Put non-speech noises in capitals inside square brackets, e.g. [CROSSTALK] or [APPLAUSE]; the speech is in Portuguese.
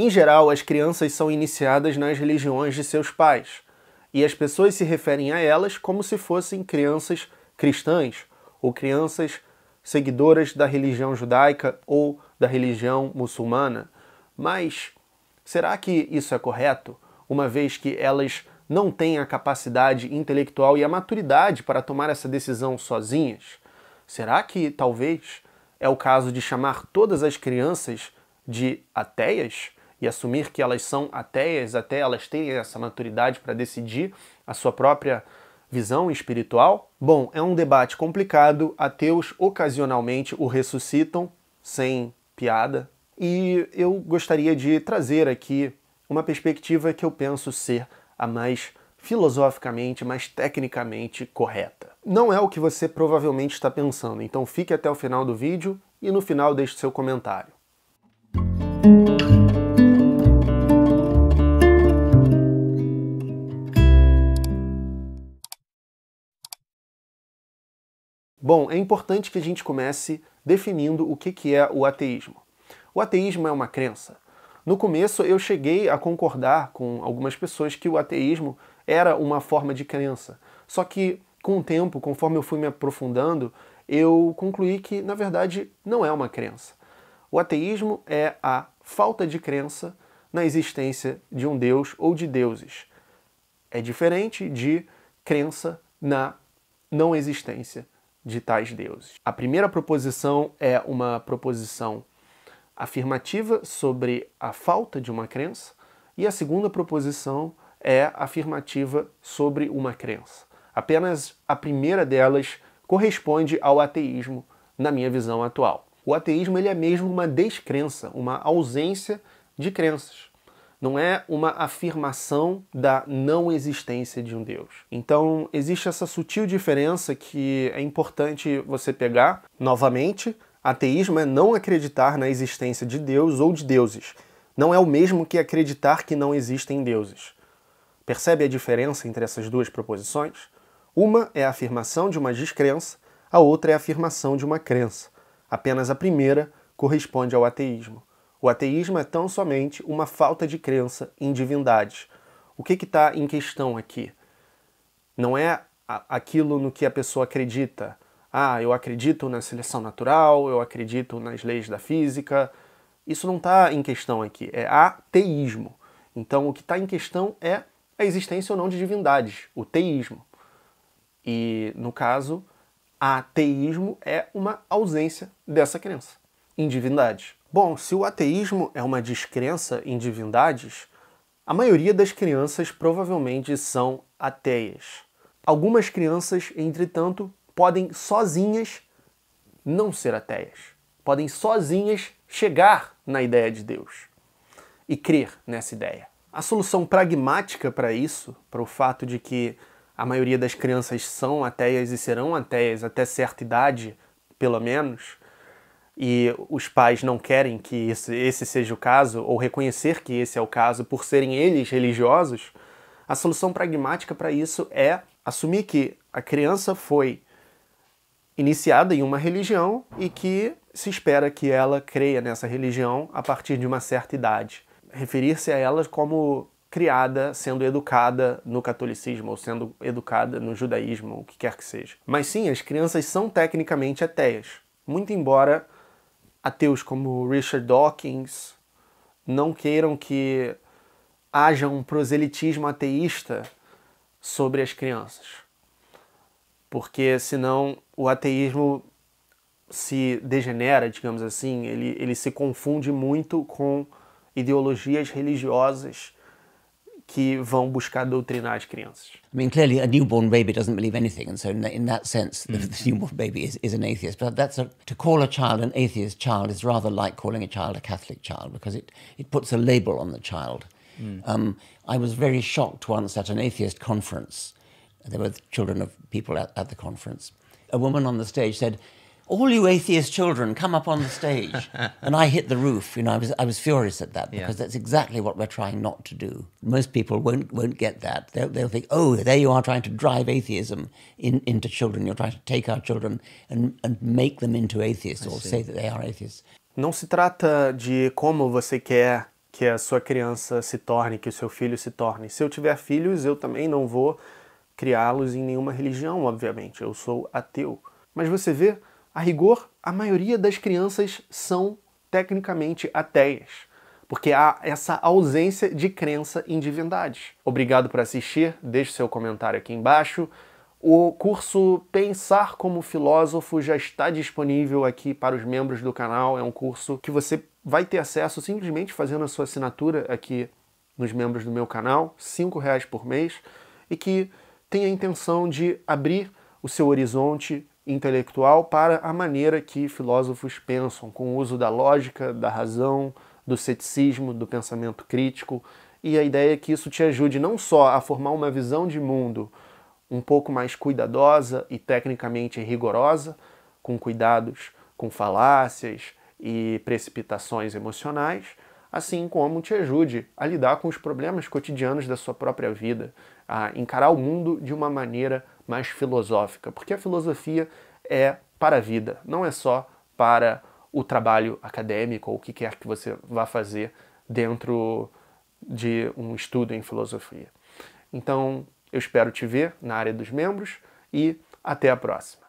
Em geral, as crianças são iniciadas nas religiões de seus pais, e as pessoas se referem a elas como se fossem crianças cristãs ou crianças seguidoras da religião judaica ou da religião muçulmana. Mas será que isso é correto, uma vez que elas não têm a capacidade intelectual e a maturidade para tomar essa decisão sozinhas? Será que talvez é o caso de chamar todas as crianças de ateias? e assumir que elas são ateias até elas terem essa maturidade para decidir a sua própria visão espiritual? Bom, é um debate complicado. Ateus ocasionalmente o ressuscitam, sem piada. E eu gostaria de trazer aqui uma perspectiva que eu penso ser a mais filosoficamente, mais tecnicamente correta. Não é o que você provavelmente está pensando, então fique até o final do vídeo e no final deixe seu comentário. Bom, é importante que a gente comece definindo o que, que é o ateísmo. O ateísmo é uma crença. No começo eu cheguei a concordar com algumas pessoas que o ateísmo era uma forma de crença. Só que com o tempo, conforme eu fui me aprofundando, eu concluí que na verdade não é uma crença. O ateísmo é a falta de crença na existência de um deus ou de deuses. É diferente de crença na não existência de tais deuses. A primeira proposição é uma proposição afirmativa sobre a falta de uma crença, e a segunda proposição é afirmativa sobre uma crença. Apenas a primeira delas corresponde ao ateísmo na minha visão atual. O ateísmo ele é mesmo uma descrença, uma ausência de crenças não é uma afirmação da não existência de um Deus. Então, existe essa sutil diferença que é importante você pegar novamente. Ateísmo é não acreditar na existência de Deus ou de deuses. Não é o mesmo que acreditar que não existem deuses. Percebe a diferença entre essas duas proposições? Uma é a afirmação de uma descrença, a outra é a afirmação de uma crença. Apenas a primeira corresponde ao ateísmo. O ateísmo é tão somente uma falta de crença em divindades. O que está que tá em questão aqui? Não é aquilo no que a pessoa acredita. Ah, eu acredito na seleção natural, eu acredito nas leis da física. Isso não está em questão aqui, é ateísmo. Então, o que está em questão é a existência ou não de divindades, o teísmo. E, no caso, ateísmo é uma ausência dessa crença em divindades. Bom, se o ateísmo é uma descrença em divindades, a maioria das crianças provavelmente são ateias. Algumas crianças, entretanto, podem sozinhas não ser ateias. Podem sozinhas chegar na ideia de Deus e crer nessa ideia. A solução pragmática para isso, para o fato de que a maioria das crianças são ateias e serão ateias até certa idade, pelo menos, e os pais não querem que esse, esse seja o caso, ou reconhecer que esse é o caso por serem eles religiosos, a solução pragmática para isso é assumir que a criança foi iniciada em uma religião e que se espera que ela creia nessa religião a partir de uma certa idade. Referir-se a ela como criada, sendo educada no catolicismo ou sendo educada no judaísmo, o que quer que seja. Mas sim, as crianças são tecnicamente ateias, muito embora ateus como Richard Dawkins não queiram que haja um proselitismo ateísta sobre as crianças. Porque senão o ateísmo se degenera, digamos assim, ele, ele se confunde muito com ideologias religiosas que vão buscar doutrinar as crianças. I mean, clearly, a newborn baby doesn't believe anything, and so in, that, in that sense, mm. the, the, newborn baby is, is an atheist. But that's a, to call a child an atheist child is rather like calling a child a Catholic child because it, it puts a label on the child. Mm. Um, I was very shocked once at an atheist conference. There were children of people at, at the conference. A woman on the stage said, all you atheist children, come up on the stage. [LAUGHS] and I hit the roof. You know, I was, I was furious at that because yeah. that's exactly what we're trying not to do. Most people won't, won't get that. They'll, they'll think, oh, there you are trying to drive atheism in, into children. You're trying to take our children and, and make them into atheists I or see. say that they are atheists. Não se trata de como você quer que a sua criança se torne, que o seu filho se torne. Se eu tiver filhos, eu também não vou criá-los em nenhuma religião, obviamente. Eu sou ateu. Mas você vê A rigor, a maioria das crianças são tecnicamente ateias, porque há essa ausência de crença em divindades. Obrigado por assistir, deixe seu comentário aqui embaixo. O curso Pensar como Filósofo já está disponível aqui para os membros do canal. É um curso que você vai ter acesso simplesmente fazendo a sua assinatura aqui nos membros do meu canal, R$ reais por mês, e que tem a intenção de abrir o seu horizonte, intelectual para a maneira que filósofos pensam, com o uso da lógica, da razão, do ceticismo, do pensamento crítico. E a ideia é que isso te ajude não só a formar uma visão de mundo um pouco mais cuidadosa e tecnicamente rigorosa, com cuidados com falácias e precipitações emocionais, assim como te ajude a lidar com os problemas cotidianos da sua própria vida, a encarar o mundo de uma maneira mais filosófica, porque a filosofia é para a vida, não é só para o trabalho acadêmico ou o que quer que você vá fazer dentro de um estudo em filosofia. Então, eu espero te ver na área dos membros e até a próxima.